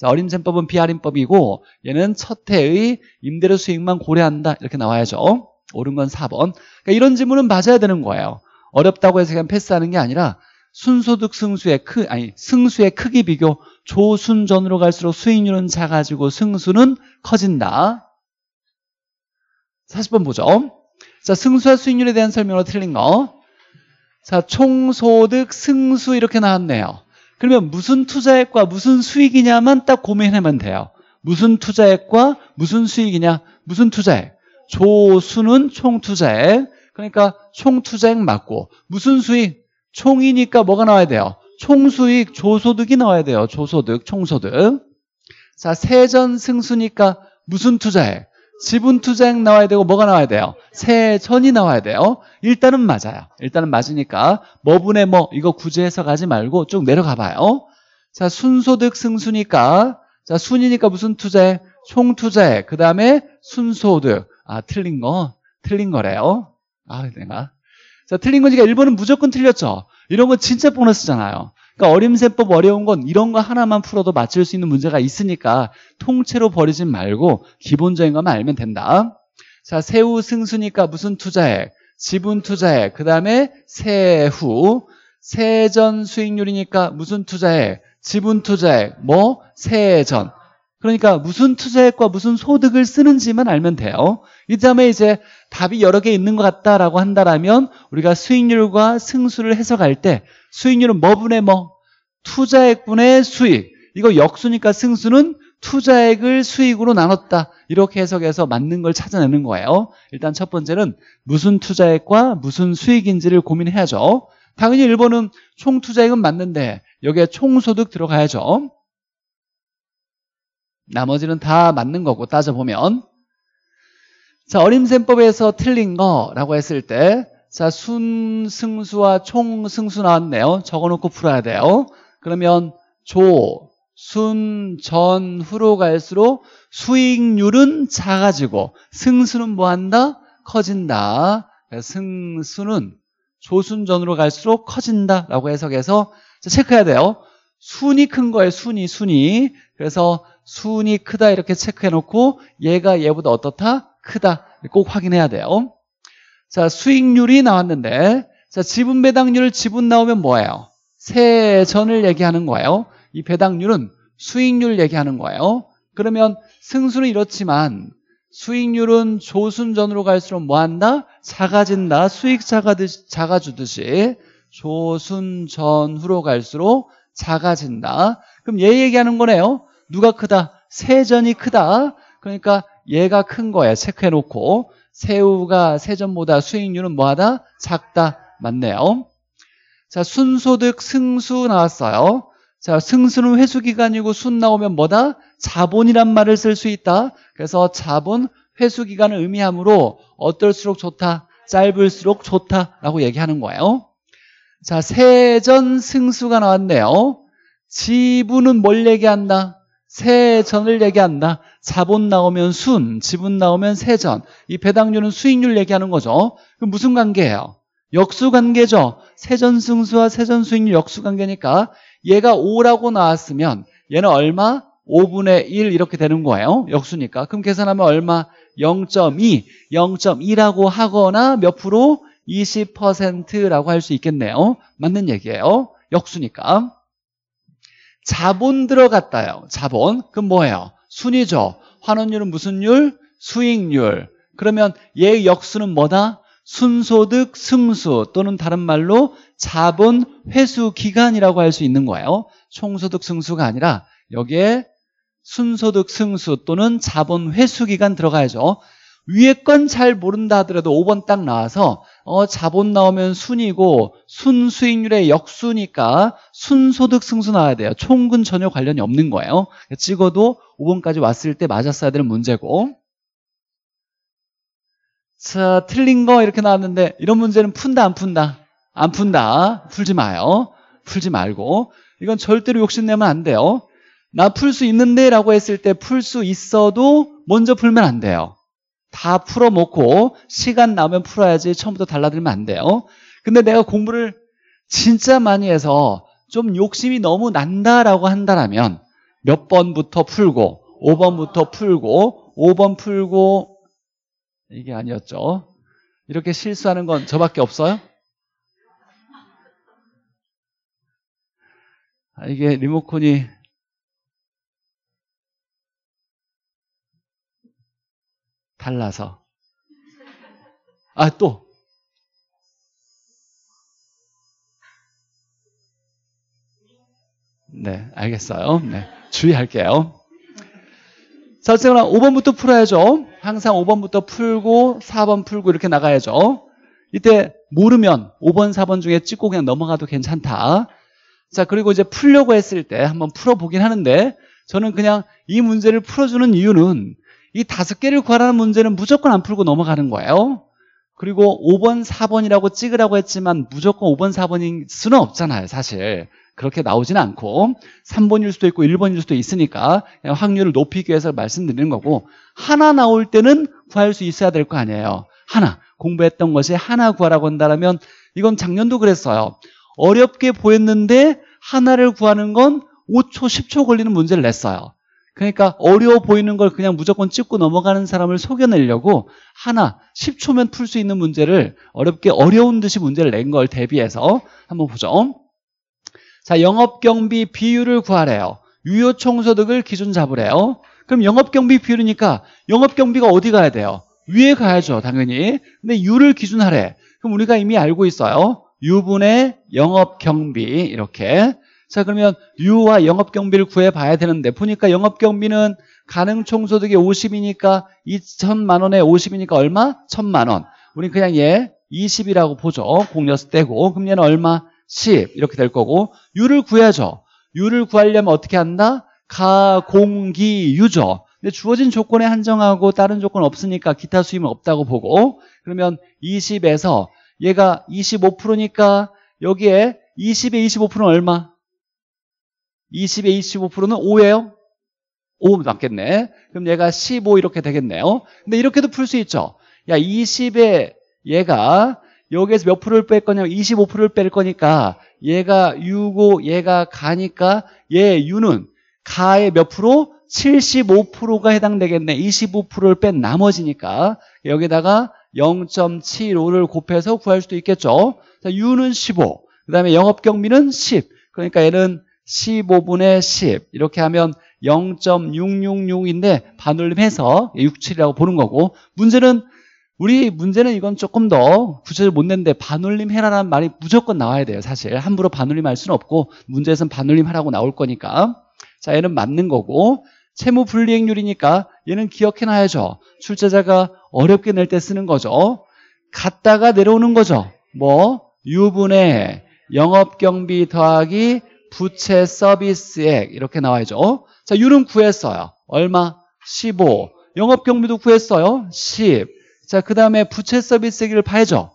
자, 어림셈법은 비할인법이고 얘는 첫 해의 임대료 수익만 고려한다 이렇게 나와야죠. 옳은 건 4번. 그러니까 이런 질문은 맞아야 되는 거예요. 어렵다고 해서 그냥 패스하는 게 아니라 순소득 승수의 크 아니 승수의 크기 비교 조순전으로 갈수록 수익률은 작아지고 승수는 커진다. 40번 보죠. 자, 승수와 수익률에 대한 설명으로 틀린 거. 자, 총소득 승수 이렇게 나왔네요. 그러면 무슨 투자액과 무슨 수익이냐만 딱 고민하면 돼요. 무슨 투자액과 무슨 수익이냐? 무슨 투자액? 조수는 총투자액, 그러니까 총투자액 맞고 무슨 수익? 총이니까 뭐가 나와야 돼요? 총수익 조소득이 나와야 돼요. 조소득, 총소득. 자, 세전 승수니까 무슨 투자액? 지분 투자액 나와야 되고 뭐가 나와야 돼요? 세전이 나와야 돼요. 일단은 맞아요. 일단은 맞으니까 뭐분의 뭐 이거 구제 해서 가지 말고 쭉 내려가 봐요. 자, 순소득 승수니까 자, 순이니까 무슨 투자액? 총투자액. 그다음에 순소득. 아, 틀린 거. 틀린 거래요. 아, 내가. 자, 틀린 건지가 1번은 무조건 틀렸죠. 이런 건 진짜 보너스잖아요. 그러니까 어림셈법 어려운 건 이런 거 하나만 풀어도 맞출 수 있는 문제가 있으니까 통째로 버리지 말고 기본적인 것만 알면 된다. 자, 세후 승수니까 무슨 투자액? 지분 투자액. 그다음에 세후 세전 수익률이니까 무슨 투자액? 지분 투자액. 뭐? 세전. 그러니까 무슨 투자액과 무슨 소득을 쓰는지만 알면 돼요. 이다음에 이제 답이 여러 개 있는 것 같다라고 한다라면 우리가 수익률과 승수를 해석할 때 수익률은 뭐분의 뭐? 투자액분의 수익. 이거 역수니까 승수는 투자액을 수익으로 나눴다. 이렇게 해석해서 맞는 걸 찾아내는 거예요. 일단 첫 번째는 무슨 투자액과 무슨 수익인지를 고민해야죠. 당연히 일본은 총 투자액은 맞는데 여기에 총소득 들어가야죠. 나머지는 다 맞는 거고 따져보면 자 어림셈법에서 틀린 거라고 했을 때 자 순승수와 총승수 나왔네요 적어놓고 풀어야 돼요 그러면 조, 순, 전, 후로 갈수록 수익률은 작아지고 승수는 뭐한다? 커진다 승수는 조순전으로 갈수록 커진다라고 해석해서 체크해야 돼요 순이 큰 거예요 순이 순이 그래서 순은이 크다 이렇게 체크해 놓고 얘가 얘보다 어떻다? 크다 꼭 확인해야 돼요 자 수익률이 나왔는데 자 지분 배당률 지분 나오면 뭐예요? 세전을 얘기하는 거예요 이 배당률은 수익률 얘기하는 거예요 그러면 승수는 이렇지만 수익률은 조순전으로 갈수록 뭐한다? 작아진다 수익 작아듯이, 작아주듯이 조순전후로 갈수록 작아진다 그럼 얘 얘기하는 거네요 누가 크다? 세전이 크다. 그러니까 얘가 큰 거야. 체크해놓고 새우가 세전보다 수익률은 뭐하다? 작다. 맞네요. 자, 순소득 승수 나왔어요. 자, 승수는 회수기간이고 순 나오면 뭐다? 자본이란 말을 쓸 수 있다. 그래서 자본 회수기간을 의미하므로 어떨수록 좋다? 짧을수록 좋다라고 얘기하는 거예요. 자, 세전 승수가 나왔네요. 지분은 뭘 얘기한다? 세전을 얘기한다. 자본 나오면 순, 지분 나오면 세전. 이 배당률은 수익률 얘기하는 거죠. 그럼 무슨 관계예요? 역수관계죠. 세전 승수와 세전 수익률 역수관계니까 얘가 5라고 나왔으면 얘는 얼마? 5분의 1 이렇게 되는 거예요. 역수니까. 그럼 계산하면 얼마? 0.2, 0.2라고 하거나 몇 프로? 20%라고 할 수 있겠네요. 맞는 얘기예요. 역수니까. 자본 들어갔다요. 자본. 그럼 뭐예요? 순이죠. 환원율은 무슨 율? 수익률. 그러면 얘 역수는 뭐다? 순소득 승수 또는 다른 말로 자본 회수 기간이라고 할 수 있는 거예요. 총소득 승수가 아니라 여기에 순소득 승수 또는 자본 회수 기간 들어가야죠. 위에 건 잘 모른다 하더라도 5번 딱 나와서 어, 자본 나오면 순이고 순수익률의 역수니까 순소득 승수 나와야 돼요. 총근 전혀 관련이 없는 거예요. 찍어도 5번까지 왔을 때 맞았어야 되는 문제고 자 틀린 거 이렇게 나왔는데 이런 문제는 푼다 안 푼다? 안 푼다. 풀지 마요. 풀지 말고 이건 절대로 욕심내면 안 돼요. 나 풀 수 있는데 라고 했을 때 풀 수 있어도 먼저 풀면 안 돼요. 다 풀어놓고 시간 나면 풀어야지 처음부터 달라들면 안 돼요. 근데 내가 공부를 진짜 많이 해서 좀 욕심이 너무 난다라고 한다라면 몇 번부터 풀고 5번부터 풀고 5번 풀고 이게 아니었죠. 이렇게 실수하는 건 저밖에 없어요? 아, 이게 리모컨이 달라서. 아, 또. 네, 알겠어요. 네, 주의할게요. 자, 어쨌 5번부터 풀어야죠. 항상 5번부터 풀고 4번 풀고 이렇게 나가야죠. 이때 모르면 5번, 4번 중에 찍고 그냥 넘어가도 괜찮다. 자, 그리고 이제 풀려고 했을 때 한번 풀어보긴 하는데 저는 그냥 이 문제를 풀어주는 이유는 이 다섯 개를 구하라는 문제는 무조건 안 풀고 넘어가는 거예요. 그리고 5번, 4번이라고 찍으라고 했지만 무조건 5번, 4번인 수는 없잖아요, 사실. 그렇게 나오지는 않고 3번일 수도 있고 1번일 수도 있으니까 확률을 높이기 위해서 말씀드리는 거고 하나 나올 때는 구할 수 있어야 될 거 아니에요. 하나, 공부했던 것이 하나 구하라고 한다면 이건 작년도 그랬어요. 어렵게 보였는데 하나를 구하는 건 5초, 10초 걸리는 문제를 냈어요. 그러니까 어려워 보이는 걸 그냥 무조건 찍고 넘어가는 사람을 속여내려고 하나 10초면 풀 수 있는 문제를 어렵게 어려운 듯이 문제를 낸 걸 대비해서 한번 보죠. 자, 영업 경비 비율을 구하래요. 유효 총소득을 기준 잡으래요. 그럼 영업 경비 비율이니까 영업 경비가 어디 가야 돼요? 위에 가야죠, 당연히. 근데 유를 기준하래. 그럼 우리가 이미 알고 있어요. 유분의 영업 경비 이렇게 자 그러면 유와 영업경비를 구해봐야 되는데 보니까 영업경비는 가능 총소득이 50이니까 2천만 원에 50이니까 얼마? 천만 원 우리 그냥 얘 20이라고 보죠 공여세 떼고 그럼 얘는 얼마? 10 이렇게 될 거고 유를 구해야죠 유를 구하려면 어떻게 한다? 가공기유죠 근데 주어진 조건에 한정하고 다른 조건 없으니까 기타 수임은 없다고 보고 그러면 20에서 얘가 25%니까 여기에 20에 25%는 얼마? 20에 25%는 5예요? 5 남겠네. 그럼 얘가 15 이렇게 되겠네요. 근데 이렇게도 풀 수 있죠. 야, 20에 얘가 여기에서 몇 프로를 뺄 거냐면 25%를 뺄 거니까 얘가 유고 얘가 가니까 얘 유는 가의 몇 프로? 75%가 해당되겠네. 25%를 뺀 나머지니까 여기다가 0.75를 곱해서 구할 수도 있겠죠. 자, U는 15, 그 다음에 영업경비는 10. 그러니까 얘는 15분의 10 이렇게 하면 0.666인데 반올림해서 67이라고 보는 거고 문제는 우리 문제는 이건 조금 더구체적으로못 냈는데 반올림 해라라는 말이 무조건 나와야 돼요 사실 함부로 반올림 할 수는 없고 문제에서는 반올림 하라고 나올 거니까 자 얘는 맞는 거고 채무 불이행률이니까 얘는 기억해놔야죠 출제자가 어렵게 낼 때 쓰는 거죠 갔다가 내려오는 거죠 뭐 유분의 영업경비 더하기 부채 서비스액 이렇게 나와야죠. 어? 자, 유름 구했어요. 얼마? 15. 영업 경비도 구했어요. 10. 자, 그다음에 부채 서비스액을 파야죠.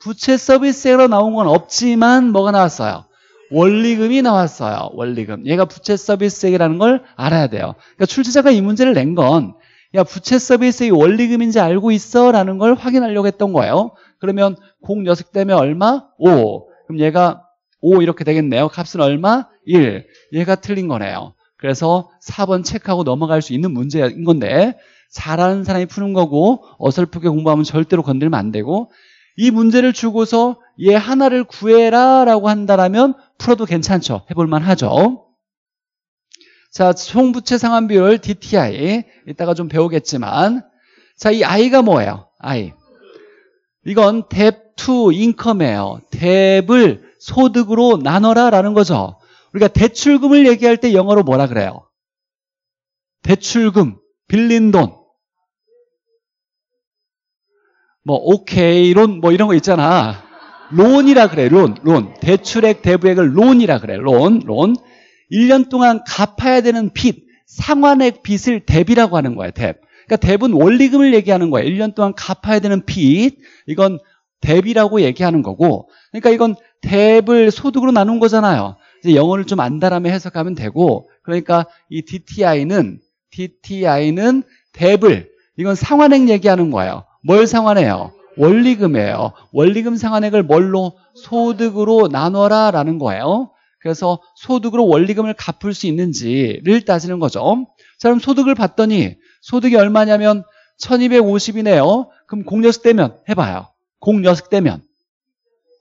부채 서비스액으로 나온 건 없지만 뭐가 나왔어요? 원리금이 나왔어요. 원리금. 얘가 부채 서비스액이라는 걸 알아야 돼요. 그러니까 출제자가 이 문제를 낸 건 야, 부채 서비스액이 원리금인지 알고 있어? 라는 걸 확인하려고 했던 거예요. 그러면 공 6대면 얼마? 5. 그럼 얘가 5 이렇게 되겠네요. 값은 얼마? 1. 얘가 틀린 거네요. 그래서 4번 체크하고 넘어갈 수 있는 문제인 건데 잘하는 사람이 푸는 거고 어설프게 공부하면 절대로 건들면 안 되고 이 문제를 주고서 얘 하나를 구해라 라고 한다면 풀어도 괜찮죠. 해볼만 하죠. 자, 총부채 상환 비율 DTI. 이따가 좀 배우겠지만 자, 이 I가 뭐예요? I. 이건 대 e 인컴이에요. 대 e 을 소득으로 나눠라라는 거죠. 우리가 대출금을 얘기할 때 영어로 뭐라 그래요? 대출금, 빌린 돈. 뭐 오케이 론뭐 이런 거 있잖아. 론이라 그래. 론, 론. 대출액 대부액을 론이라 그래. 론, 론. 1년 동안 갚아야 되는 빚, 상환액 빚을 대비라고 하는 거야, 대 그러니까 대부분 원리금을 얘기하는 거야. 1년 동안 갚아야 되는 빚. 이건 대비라고 얘기하는 거고. 그러니까 이건 탭을 소득으로 나눈 거잖아요. 이제 영어를 좀 안다라면 해석하면 되고 그러니까 이 DTI는 DTI는 탭을 이건 상환액 얘기하는 거예요. 뭘 상환해요? 원리금이에요. 원리금 상환액을 뭘로 소득으로 나눠라라는 거예요. 그래서 소득으로 원리금을 갚을 수 있는지를 따지는 거죠. 자, 그럼 소득을 봤더니 소득이 얼마냐면 1250이네요. 그럼 공 녀석 되면 해봐요. 공 녀석 되면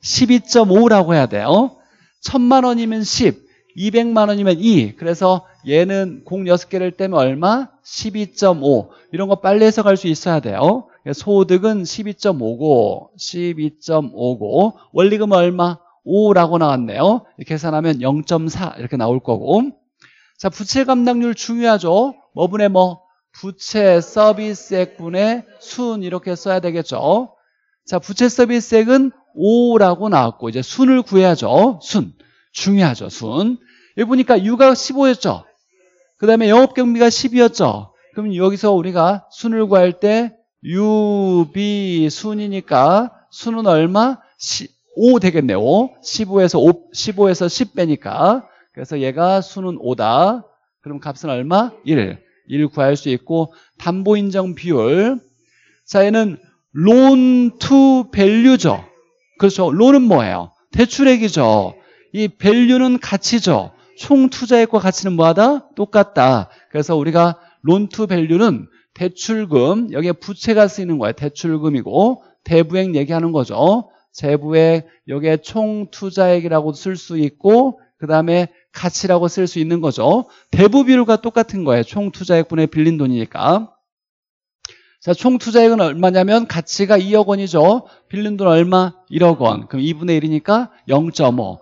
12.5라고 해야 돼요. 1 천만 원이면 10, 200만 원이면 2. 그래서 얘는 공 6개를 떼면 얼마? 12.5. 이런 거 빨리 해석할 수 있어야 돼요. 소득은 12.5고 12.5고 원리금은 얼마? 5라고 나왔네요. 계산하면 0.4 이렇게 나올 거고 자 부채 감당률 중요하죠. 뭐분의 뭐? 부채 서비스액분의 순 이렇게 써야 되겠죠. 자 부채 서비스액은 5라고 나왔고 이제 순을 구해야죠. 순. 중요하죠. 순. 여기 보니까 유가 15였죠. 그 다음에 영업경비가 10이었죠. 그럼 여기서 우리가 순을 구할 때 유, 비, 순이니까 순은 얼마? 5 되겠네. 5. 15에서 5, 15에서 10 빼니까. 그래서 얘가 순은 5다. 그럼 값은 얼마? 1. 1 구할 수 있고 담보 인정 비율. 자, 얘는 론투 밸류죠. 그렇죠. 론은 뭐예요? 대출액이죠. 이 밸류는 가치죠. 총 투자액과 가치는 뭐하다? 똑같다. 그래서 우리가 론투 밸류는 대출금, 여기에 부채가 쓰이는 거예요. 대출금이고 대부액 얘기하는 거죠. 재부액, 여기에 총 투자액이라고 쓸 수 있고 그 다음에 가치라고 쓸 수 있는 거죠. 대부 비율과 똑같은 거예요. 총 투자액분의 빌린 돈이니까. 자, 총 투자액은 얼마냐면 가치가 2억 원이죠. 빌린 돈 얼마? 1억 원. 그럼 2분의 1이니까 0.5.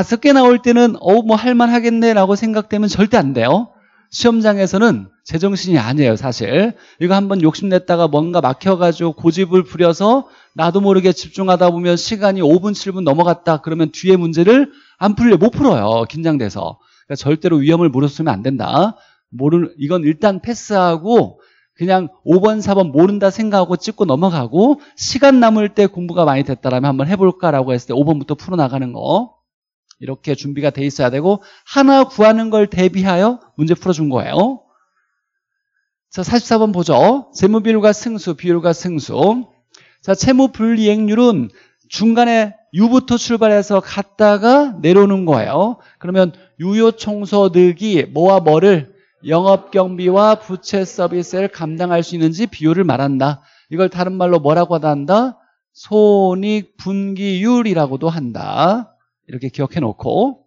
다섯 개 나올 때는 어 뭐 할만 하겠네라고 생각되면 절대 안 돼요. 시험장에서는 제정신이 아니에요, 사실. 이거 한번 욕심냈다가 뭔가 막혀가지고 고집을 부려서 나도 모르게 집중하다 보면 시간이 5분, 7분 넘어갔다 그러면 뒤에 문제를 안 풀려, 못 풀어요. 긴장돼서. 그러니까 절대로 위험을 물었으면안 된다. 모르, 이건 일단 패스하고 그냥 5번, 4번 모른다 생각하고 찍고 넘어가고 시간 남을 때 공부가 많이 됐다라면 한번 해볼까라고 했을 때 5번부터 풀어나가는 거 이렇게 준비가 돼 있어야 되고 하나 구하는 걸 대비하여 문제 풀어준 거예요. 자, 44번 보죠. 재무비율과 승수, 비율과 승수. 자, 채무 불이행률은 중간에 유부터 출발해서 갔다가 내려오는 거예요. 그러면 유효 청소득이 뭐와 뭐를 영업 경비와 부채 서비스를 감당할 수 있는지 비율을 말한다. 이걸 다른 말로 뭐라고 한다? 손익 분기율이라고도 한다. 이렇게 기억해 놓고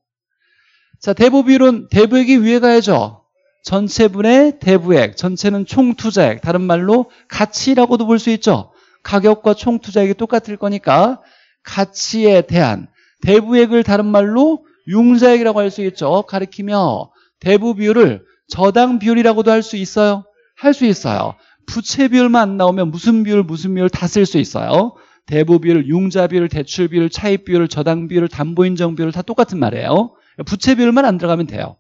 자 대부 비율은 대부액이 위에 가야죠. 전체분의 대부액, 전체는 총 투자액, 다른 말로 가치라고도 볼 수 있죠. 가격과 총 투자액이 똑같을 거니까 가치에 대한 대부액을 다른 말로 융자액이라고 할 수 있죠. 가리키며 대부 비율을 저당 비율이라고도 할 수 있어요? 할 수 있어요. 부채 비율만 안 나오면 무슨 비율, 무슨 비율 다 쓸 수 있어요. 대부 비율, 융자 비율, 대출 비율, 차입 비율, 저당 비율, 담보 인정 비율 다 똑같은 말이에요. 부채 비율만 안 들어가면 돼요.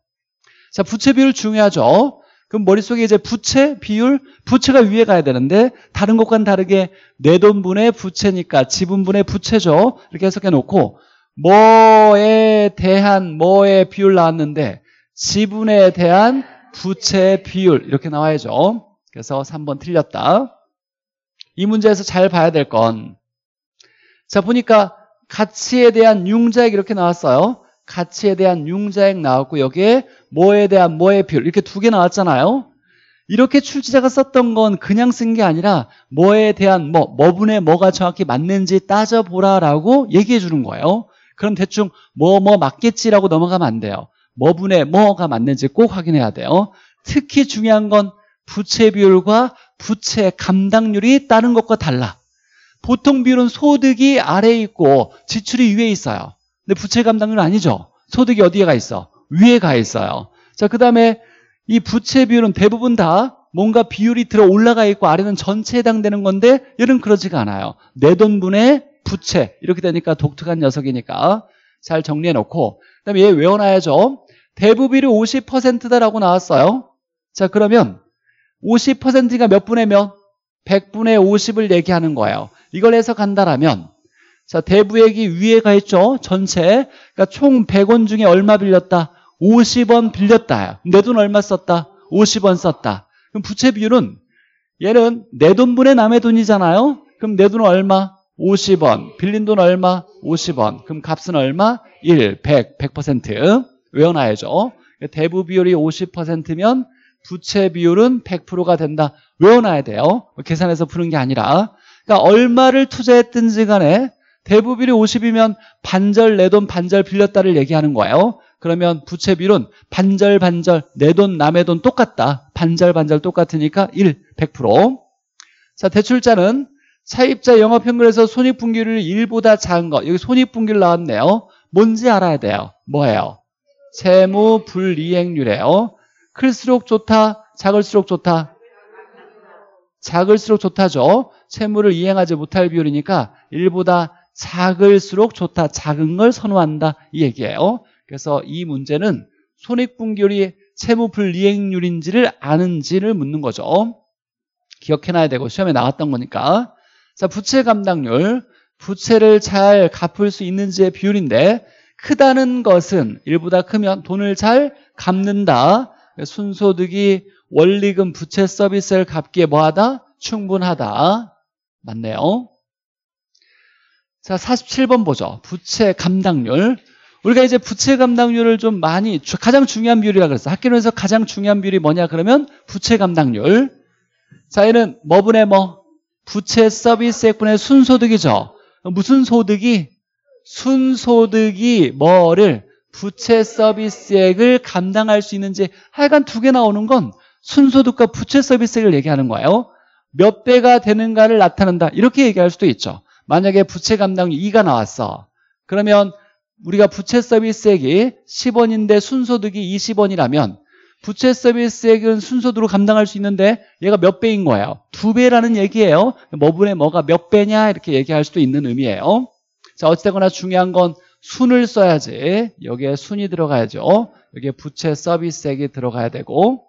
자, 부채 비율 중요하죠. 그럼 머릿속에 이제 부채 비율, 부채가 위에 가야 되는데 다른 것과는 다르게 내 돈분의 부채니까 지분분의 부채죠. 이렇게 해석해 놓고 뭐에 대한 뭐의 비율 나왔는데 지분에 대한 부채 비율 이렇게 나와야죠. 그래서 3번 틀렸다. 이 문제에서 잘 봐야 될 건 자 보니까 가치에 대한 융자액 이렇게 나왔어요. 가치에 대한 융자액 나왔고 여기에 뭐에 대한 뭐의 비율 이렇게 두 개 나왔잖아요. 이렇게 출제자가 썼던 건 그냥 쓴 게 아니라 뭐에 대한 뭐, 뭐분에 뭐가 정확히 맞는지 따져보라라고 얘기해 주는 거예요. 그럼 대충 뭐뭐 뭐 맞겠지라고 넘어가면 안 돼요. 뭐분의 뭐가 맞는지 꼭 확인해야 돼요. 특히 중요한 건 부채 비율과 부채 감당률이 다른 것과 달라. 보통 비율은 소득이 아래에 있고 지출이 위에 있어요. 근데 부채 감당률은 아니죠. 소득이 어디에 가 있어? 위에 가 있어요. 자, 그 다음에 이 부채 비율은 대부분 다 뭔가 비율이 들어 올라가 있고 아래는 전체에 해당되는 건데 얘는 그러지가 않아요. 내 돈분의 부채 이렇게 되니까 독특한 녀석이니까 잘 정리해놓고 그다음에 얘 외워놔야죠. 대부비율이 50%다라고 나왔어요. 자, 그러면 50%가 몇 분의 몇? 100분의 50을 얘기하는 거예요. 이걸 해서간다라면 자, 대부액이 위에 가 있죠. 전체. 그러니까 총 100원 중에 얼마 빌렸다? 50원 빌렸다. 내 돈 얼마 썼다? 50원 썼다. 그럼 부채 비율은 얘는 내 돈분의 남의 돈이잖아요. 그럼 내 돈 얼마? 50원. 빌린 돈 얼마? 50원. 그럼 값은 얼마? 1, 100, 100%. 외워놔야죠. 대부 비율이 50%면 부채 비율은 100%가 된다. 외워놔야 돼요. 계산해서 푸는 게 아니라. 그러니까 얼마를 투자했든지 간에 대부 비율이 50이면 반절 내 돈 반절 빌렸다를 얘기하는 거예요. 그러면 부채 비율은 반절 반절 내 돈 남의 돈 똑같다. 반절 반절 똑같으니까 1, 100%. 자, 대출자는 차입자 영업현금에서 손익분기율 1보다 작은 거. 여기 손익분기율 나왔네요. 뭔지 알아야 돼요. 뭐예요? 세무 불이행률에 어? 클수록 좋다 작을수록 좋다 작을수록 좋다죠 채무를 이행하지 못할 비율이니까 1보다 작을수록 좋다 작은 걸 선호한다 이 얘기예요 그래서 이 문제는 손익분기율이 채무 불이행률인지를 아는지를 묻는 거죠 기억해놔야 되고 시험에 나왔던 거니까 자 부채 감당률 부채를 잘 갚을 수 있는지의 비율인데 크다는 것은 1보다 크면 돈을 잘 갚는다. 순소득이 원리금 부채 서비스를 갚기에 뭐하다? 충분하다. 맞네요. 자, 47번 보죠. 부채 감당률. 우리가 이제 부채 감당률을 좀 많이 가장 중요한 비율이라 그랬어. 학교에서 가장 중요한 비율이 뭐냐 그러면 부채 감당률. 자, 얘는 뭐분의 뭐 부채 서비스액분의 순소득이죠. 무슨 소득이 순소득이 뭐를 부채 서비스액을 감당할 수 있는지 하여간 두 개 나오는 건 순소득과 부채 서비스액을 얘기하는 거예요. 몇 배가 되는가를 나타낸다. 이렇게 얘기할 수도 있죠. 만약에 부채 감당이 2가 나왔어. 그러면 우리가 부채 서비스액이 10원인데 순소득이 20원이라면 부채 서비스액은 순소득으로 감당할 수 있는데 얘가 몇 배인 거예요. 두 배라는 얘기예요. 뭐 분의 뭐가 몇 배냐 이렇게 얘기할 수도 있는 의미예요. 자, 어찌되거나 중요한 건 순을 써야지. 여기에 순이 들어가야죠. 여기에 부채 서비스액이 들어가야 되고.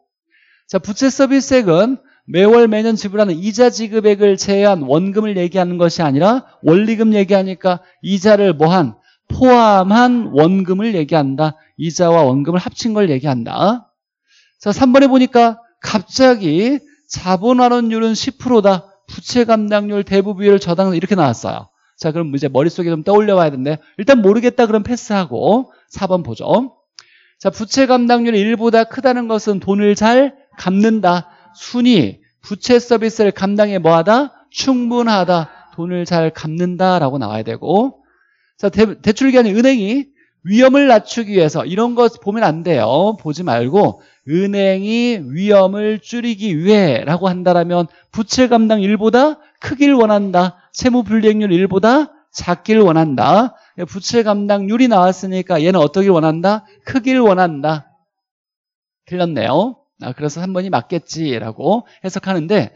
자, 부채 서비스액은 매월 매년 지불하는 이자 지급액을 제외한 원금을 얘기하는 것이 아니라 원리금 얘기하니까 이자를 뭐한 포함한 원금을 얘기한다. 이자와 원금을 합친 걸 얘기한다. 자, 3번에 보니까 갑자기 자본환원율은 10%다. 부채 감당률 대부 비율 저당 이렇게 나왔어요. 자, 그럼 이제 머릿속에 좀 떠올려 봐야 되는데 일단 모르겠다 그럼 패스하고 4번 보죠. 자, 부채 감당률이 1보다 크다는 것은 돈을 잘 갚는다. 순위, 부채 서비스를 감당해 뭐하다? 충분하다. 돈을 잘 갚는다라고 나와야 되고 자, 대, 출기한이 은행이 위험을 낮추기 위해서 이런 것 보면 안 돼요. 보지 말고 은행이 위험을 줄이기 위해라고 한다라면 부채 감당 1보다 크길 원한다. 채무 불이행률 1보다 작길 원한다. 예, 부채 감당률이 나왔으니까 얘는 어떻게 원한다? 크기를 원한다. 틀렸네요. 아, 그래서 3번이 맞겠지라고 해석하는데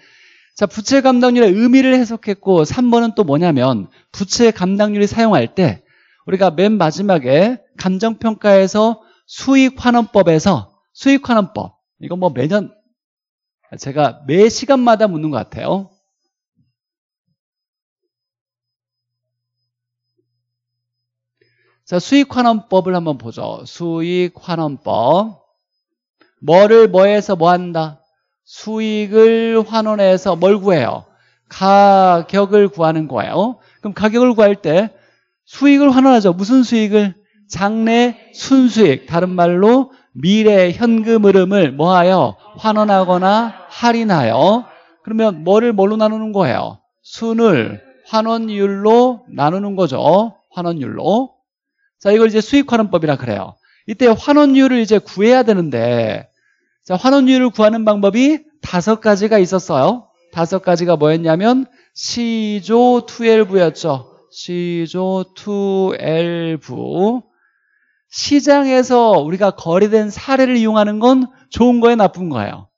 자 부채 감당률의 의미를 해석했고 3번은 또 뭐냐면 부채 감당률이 사용할 때 우리가 맨 마지막에 감정평가에서 수익환원법에서 수익환원법 이건 뭐 매년 제가 매 시간마다 묻는 것 같아요 자, 수익환원법을 한번 보죠. 수익환원법. 뭐를 뭐해서 뭐 한다? 수익을 환원해서 뭘 구해요? 가격을 구하는 거예요. 그럼 가격을 구할 때 수익을 환원하죠. 무슨 수익을? 장래 순수익. 다른 말로 미래 현금 흐름을 뭐하여? 환원하거나 할인하여. 그러면 뭐를 뭘로 나누는 거예요? 순을 환원율로 나누는 거죠. 환원율로. 자, 이걸 이제 수익환원법이라 그래요. 이때 환원율을 이제 구해야 되는데 자, 환원율을 구하는 방법이 다섯 가지가 있었어요. 다섯 가지가 뭐였냐면 시조 2엘브였죠. 시조 2엘브. 시장에서 우리가 거래된 사례를 이용하는 건 좋은 거예요, 나쁜 거예요?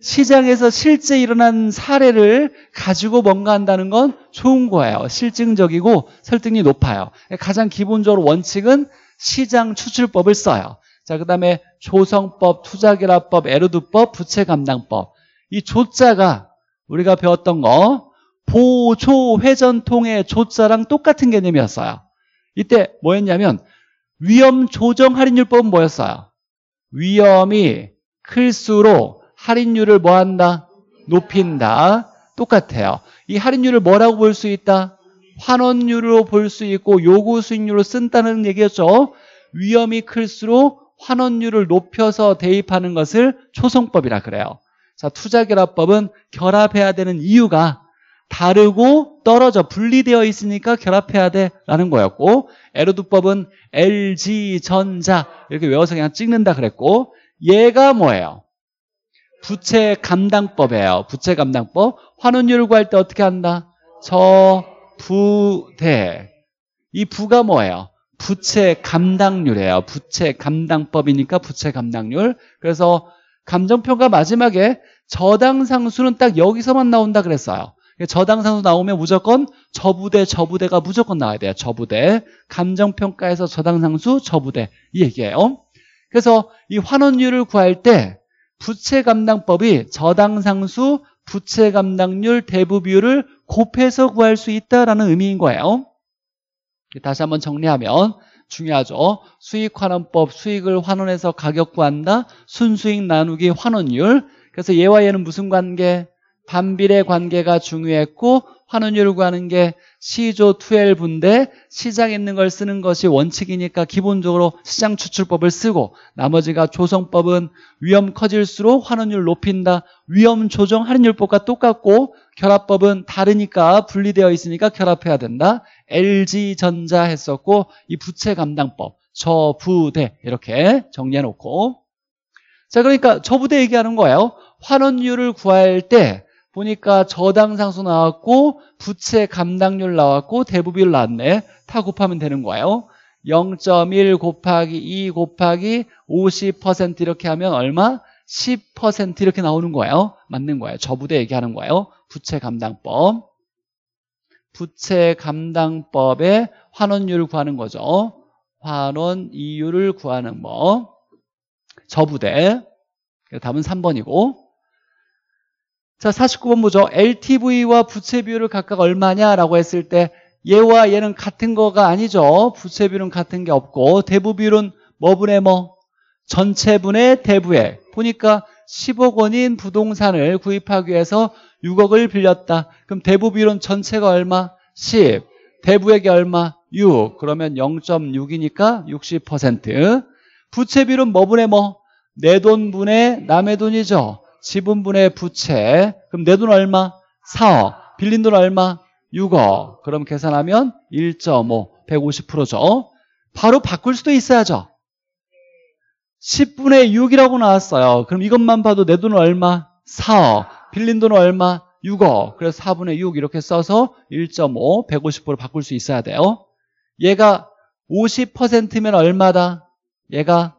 시장에서 실제 일어난 사례를 가지고 뭔가 한다는 건 좋은 거예요. 실증적이고 설득력이 높아요. 가장 기본적으로 원칙은 시장 추출법을 써요. 자, 그 다음에 조성법, 투자결합법, 에르두법, 부채감당법. 이 조자가 우리가 배웠던 거 보조회전통의 조자랑 똑같은 개념이었어요. 이때 뭐였냐면 위험 조정 할인율법은 뭐였어요? 위험이 클수록 할인율을 뭐 한다? 높인다. 똑같아요. 이 할인율을 뭐라고 볼 수 있다? 환원율로 볼 수 있고 요구 수익률로 쓴다는 얘기였죠. 위험이 클수록 환원율을 높여서 대입하는 것을 초성법이라 그래요. 자, 투자결합법은 결합해야 되는 이유가 다르고 떨어져 분리되어 있으니까 결합해야 돼라는 거였고 에로두법은 LG전자 이렇게 외워서 그냥 찍는다 그랬고 얘가 뭐예요? 부채 감당법이에요. 부채 감당법. 환원율을 구할 때 어떻게 한다? 저부대. 이 부가 뭐예요? 부채 감당률이에요. 부채 감당법이니까 부채 감당률. 그래서 감정평가 마지막에 저당 상수는 딱 여기서만 나온다 그랬어요. 저당 상수 나오면 무조건 저부대, 저부대가 무조건 나와야 돼요. 저부대. 감정평가에서 저당 상수, 저부대. 이 얘기예요. 그래서 이 환원율을 구할 때 부채 감당법이 저당 상수 부채 감당률 대부 비율을 곱해서 구할 수 있다라는 의미인 거예요. 다시 한번 정리하면 중요하죠. 수익환원법 수익을 환원해서 가격 구한다. 순수익 나누기 환원율. 그래서 얘와 얘는 무슨 관계? 반비례 관계가 중요했고 환원율을 구하는 게 시조 투엘분데 시장 에 있는 걸 쓰는 것이 원칙이니까 기본적으로 시장 추출법을 쓰고 나머지가 조성법은 위험 커질수록 환원율 높인다. 위험 조정 할인율법과 똑같고 결합법은 다르니까 분리되어 있으니까 결합해야 된다. LG전자 했었고 이 부채 감당법, 저부대 이렇게 정리해 놓고 자 그러니까 저부대 얘기하는 거예요. 환원율을 구할 때 보니까 저당 상수 나왔고 부채 감당률 나왔고 대부비율 나왔네. 다 곱하면 되는 거예요. 0.1 곱하기 2 곱하기 50% 이렇게 하면 얼마? 10% 이렇게 나오는 거예요. 맞는 거예요. 저부대 얘기하는 거예요. 부채 감당법. 부채 감당법의 환원율을 구하는 거죠. 환원 이율을 구하는 법. 저부대. 답은 3번이고 자, 49번 보죠. LTV와 부채 비율을 각각 얼마냐라고 했을 때 얘와 얘는 같은 거가 아니죠. 부채 비율은 같은 게 없고 대부 비율은 뭐분의 뭐? 전체분의 대부에 보니까 10억 원인 부동산을 구입하기 위해서 6억을 빌렸다. 그럼 대부 비율은 전체가 얼마? 10. 대부액이 얼마? 6. 그러면 0.6이니까 60%. 부채 비율은 뭐분의 뭐? 내 돈분의 남의 돈이죠. 지분분의 부채 그럼 내 돈 얼마? 4억 빌린 돈 얼마? 6억 그럼 계산하면 1.5 150%죠 바로 바꿀 수도 있어야죠 10분의 6이라고 나왔어요 그럼 이것만 봐도 내 돈 얼마? 4억 빌린 돈 얼마? 6억 그래서 4분의 6 이렇게 써서 1.5 150% 바꿀 수 있어야 돼요 얘가 50%면 얼마다? 얘가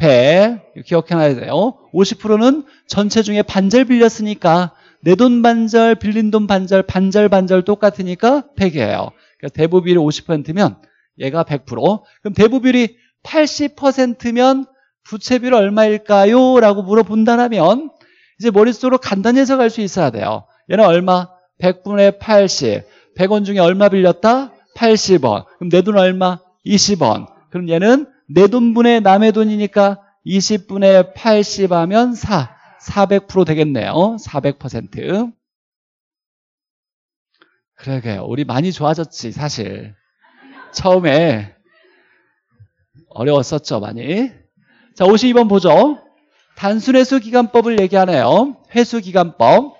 배 기억해놔야 돼요. 50%는 전체 중에 반절 빌렸으니까 내 돈 반절, 빌린 돈 반절, 반절 반절 똑같으니까 100이에요. 그러니까 대부비율이 50%면 얘가 100%. 그럼 대부비율이 80%면 부채비율 얼마일까요? 라고 물어본다면 이제 머릿속으로 간단히 해석할 수 있어야 돼요. 얘는 얼마? 100분의 80. 100원 중에 얼마 빌렸다? 80원. 그럼 내 돈 얼마? 20원. 그럼 얘는 내돈분에 남의 돈이니까 2 0분에80 하면 4. 400% 되겠네요. 400%. 어? 그러게요. 우리 많이 좋아졌지, 사실. 처음에 어려웠었죠, 많이. 자, 52번 보죠. 단순회수 기간법을 얘기하네요. 회수 기간법.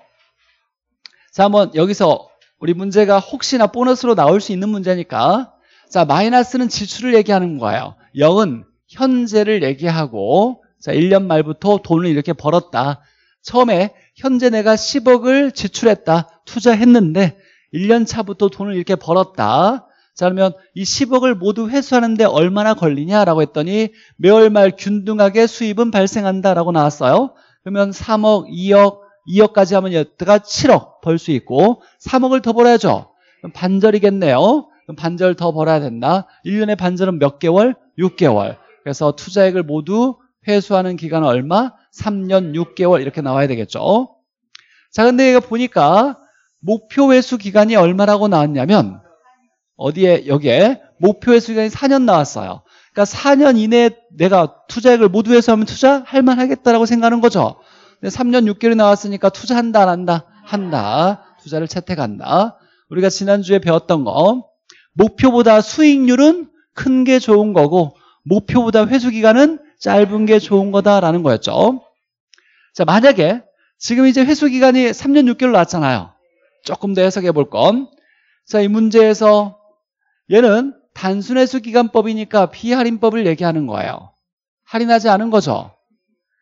자, 한번 여기서 우리 문제가 혹시나 보너스로 나올 수 있는 문제니까 자, 마이너스는 지출을 얘기하는 거예요. 0은 현재를 얘기하고 자 1년 말부터 돈을 이렇게 벌었다. 처음에 현재 내가 10억을 지출했다. 투자했는데 1년 차부터 돈을 이렇게 벌었다. 자 그러면 이 10억을 모두 회수하는데 얼마나 걸리냐라고 했더니 매월 말 균등하게 수입은 발생한다라고 나왔어요. 그러면 3억, 2억, 2억까지 하면 여태가 7억 벌 수 있고 3억을 더 벌어야죠. 반절이겠네요. 반절 더 벌어야 된다. 1년에 반절은 몇 개월? 6개월. 그래서 투자액을 모두 회수하는 기간은 얼마? 3년 6개월 이렇게 나와야 되겠죠. 자, 근데 이거 보니까 목표 회수 기간이 얼마라고 나왔냐면 어디에 여기에 목표 회수 기간이 4년 나왔어요. 그러니까 4년 이내에 내가 투자액을 모두 회수하면 투자할 만하겠다라고 생각하는 거죠. 근데 3년 6개월이 나왔으니까 투자한다 안 한다? 한다. 투자를 채택한다. 우리가 지난주에 배웠던 거 목표보다 수익률은 큰게 좋은 거고 목표보다 회수 기간은 짧은 게 좋은 거다라는 거였죠. 자, 만약에 지금 이제 회수 기간이 3년 6개월 나왔잖아요. 조금 더 해석해 볼 건. 자, 이 문제에서 얘는 단순 회수 기간법이니까 비할인법을 얘기하는 거예요. 할인하지 않은 거죠.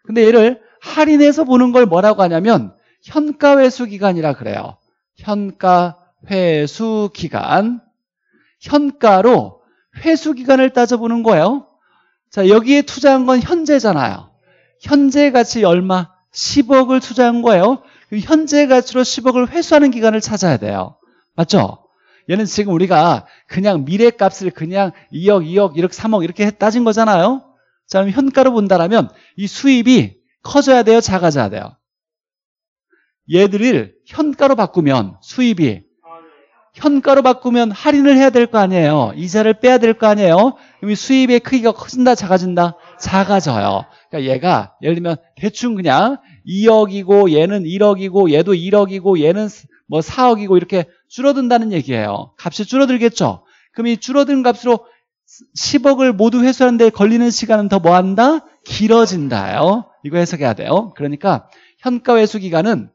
근데 얘를 할인해서 보는 걸 뭐라고 하냐면 현가 회수 기간이라 그래요. 현가 회수 기간. 현가로 회수 기간을 따져보는 거예요. 자, 여기에 투자한 건 현재잖아요. 현재 가치 얼마? 10억을 투자한 거예요. 그 현재 가치로 10억을 회수하는 기간을 찾아야 돼요. 맞죠? 얘는 지금 우리가 그냥 미래 값을 그냥 2억, 2억, 1억, 3억 이렇게 따진 거잖아요. 자, 그럼 현가로 본다라면 이 수입이 커져야 돼요? 작아져야 돼요? 얘들을 현가로 바꾸면 수입이 현가로 바꾸면 할인을 해야 될 거 아니에요. 이자를 빼야 될 거 아니에요. 그럼 수입의 크기가 커진다, 작아진다? 작아져요. 그러니까 얘가 예를 들면 대충 그냥 2억이고 얘는 1억이고 얘도 1억이고 얘는 뭐 4억이고 이렇게 줄어든다는 얘기예요. 값이 줄어들겠죠. 그럼 이 줄어든 값으로 10억을 모두 회수하는데 걸리는 시간은 더 뭐 한다? 길어진다요. 이거 해석해야 돼요. 그러니까 현가 회수 기간은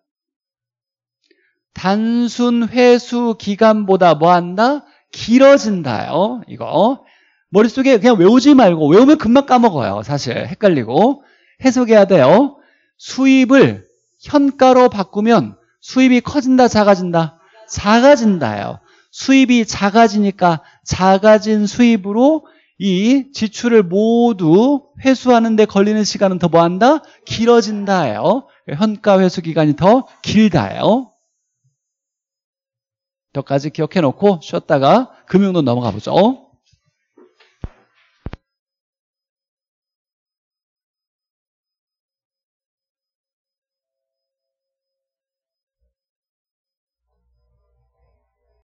단순 회수 기간보다 뭐 한다? 길어진다요. 이거. 머릿속에 그냥 외우지 말고 외우면 금방 까먹어요. 사실 헷갈리고 해석해야 돼요. 수입을 현가로 바꾸면 수입이 커진다 작아진다 작아진다요. 수입이 작아지니까 작아진 수입으로 이 지출을 모두 회수하는 데 걸리는 시간은 더 뭐한다? 길어진다요 현가 회수 기간이 더길다요 더까지 기억해 놓고 쉬었다가 금융론 넘어가 보죠.